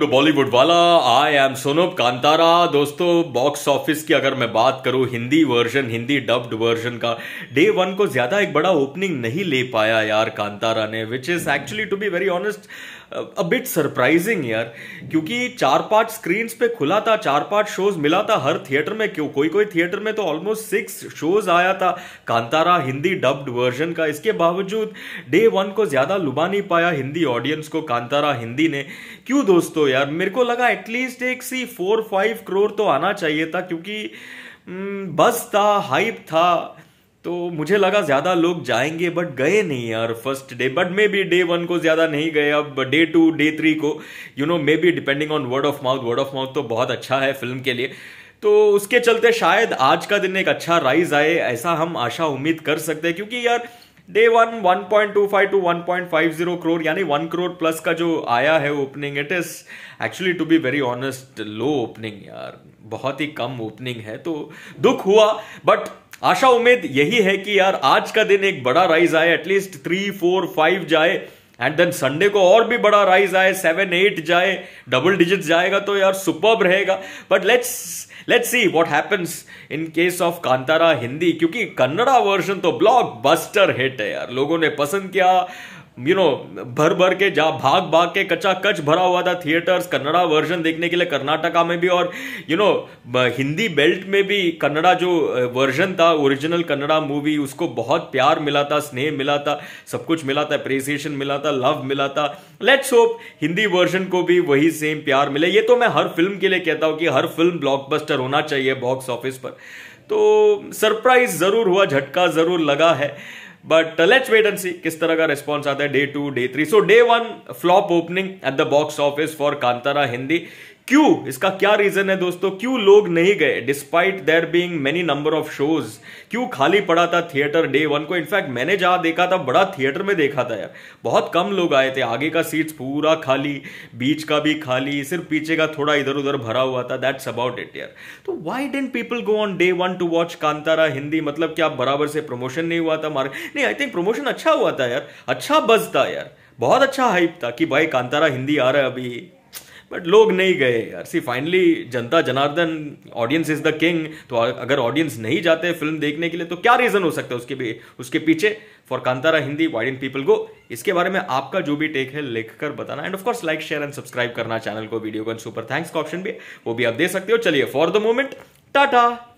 to Bollywood वाला I am सोनोप Kantara दोस्तों box office की अगर मैं बात करूं Hindi version Hindi dubbed version का डे वन को ज्यादा एक बड़ा ओपनिंग नहीं ले पाया यार कांतारा ने which is actually to be very honest a bit surprising यार क्योंकि चार पांच स्क्रीन्स पे खुला था चार पांच शोज मिला था हर थिएटर में क्यों कोई कोई थिएटर में तो ऑलमोस्ट सिक्स शोज आया था कांतारा हिंदी डब्ड वर्जन का इसके बावजूद डे वन को ज़्यादा लुभा नहीं पाया हिंदी ऑडियंस को कांतारा हिंदी ने क्यों दोस्तों यार मेरे को लगा एटलीस्ट एक सी फोर फाइव करोर तो आना चाहिए था क्योंकि हम्म, बस था हाइप था तो मुझे लगा ज़्यादा लोग जाएंगे बट गए नहीं यार first day but maybe day one को ज़्यादा नहीं गए अब डे टू डे थ्री को you know maybe depending on word of mouth word of mouth तो बहुत अच्छा है फिल्म के लिए तो उसके चलते शायद आज का दिन एक अच्छा राइज आए ऐसा हम आशा उम्मीद कर सकते हैं क्योंकि यार day one one point two five to one point five zero crore यानी वन करोड़ प्लस का जो आया है opening it is actually to be very honest low opening यार बहुत ही कम ओपनिंग है तो दुख हुआ बट आशा उम्मीद यही है कि यार आज का दिन एक बड़ा राइज आए एटलीस्ट थ्री फोर फाइव जाए एंड देन संडे को और भी बड़ा राइज आए सेवन एट जाए डबल डिजिट जाएगा तो यार सुपर्ब रहेगा but let's let's see what happens in case of Kantara Hindi क्योंकि कन्नड़ा वर्जन तो ब्लॉक बस्टर हिट है यार लोगों ने पसंद किया यू नो भर भर के जा भाग भाग के कचा कच भरा हुआ था थिएटर्स कन्नड़ा वर्जन देखने के लिए कर्नाटका में भी और you you know know, Hindi belt में भी कन्नड़ा जो वर्जन था ओरिजिनल कन्नड़ा मूवी उसको बहुत प्यार मिला था स्नेह मिला था सब कुछ मिला था अप्रिसिएशन मिला था लव मिला था लेट्स होप हिंदी वर्जन को भी वही सेम प्यार मिले ये तो मैं हर फिल्म के लिए कहता हूँ कि हर फिल्म ब्लॉकबस्टर होना चाहिए बॉक्स ऑफिस पर तो सरप्राइज जरूर हुआ झटका जरूर लगा है but let's wait and see किस तरह का रिस्पॉन्स आता है day two day three so day one flop opening at the box office for Kantara Hindi क्यों इसका क्या रीजन है दोस्तों क्यों लोग नहीं गए despite there being many number of shows क्यों खाली पड़ा था थिएटर डे वन को इनफैक्ट मैंने जहां देखा था बड़ा थिएटर में देखा था यार बहुत कम लोग आए थे आगे का सीट्स पूरा खाली बीच का भी खाली सिर्फ पीछे का थोड़ा इधर उधर भरा हुआ था दैट्स अबाउट इट यार तो why don't people go on day one to watch Kantara Hindi मतलब क्या बराबर से प्रमोशन नहीं हुआ था मार्ग नहीं आई थिंक प्रमोशन अच्छा हुआ था यार अच्छा बज था यार बहुत अच्छा हाइप था कि भाई कांतारा हिंदी आ रहा है अभी बट लोग नहीं गए यार सी फाइनली जनता जनार्दन ऑडियंस इज द किंग तो अगर ऑडियंस नहीं जाते फिल्म देखने के लिए तो क्या रीज़न हो सकता है उसके भी उसके पीछे फॉर कांतारा हिंदी वाइड इन पीपल गो इसके बारे में आपका जो भी टेक है लिख कर बताना and of course like share and subscribe करना चैनल को वीडियो को सुपर थैंक्स का ऑप्शन भी वो भी आप दे सकते हो चलिए फॉर द मोमेंट टाटा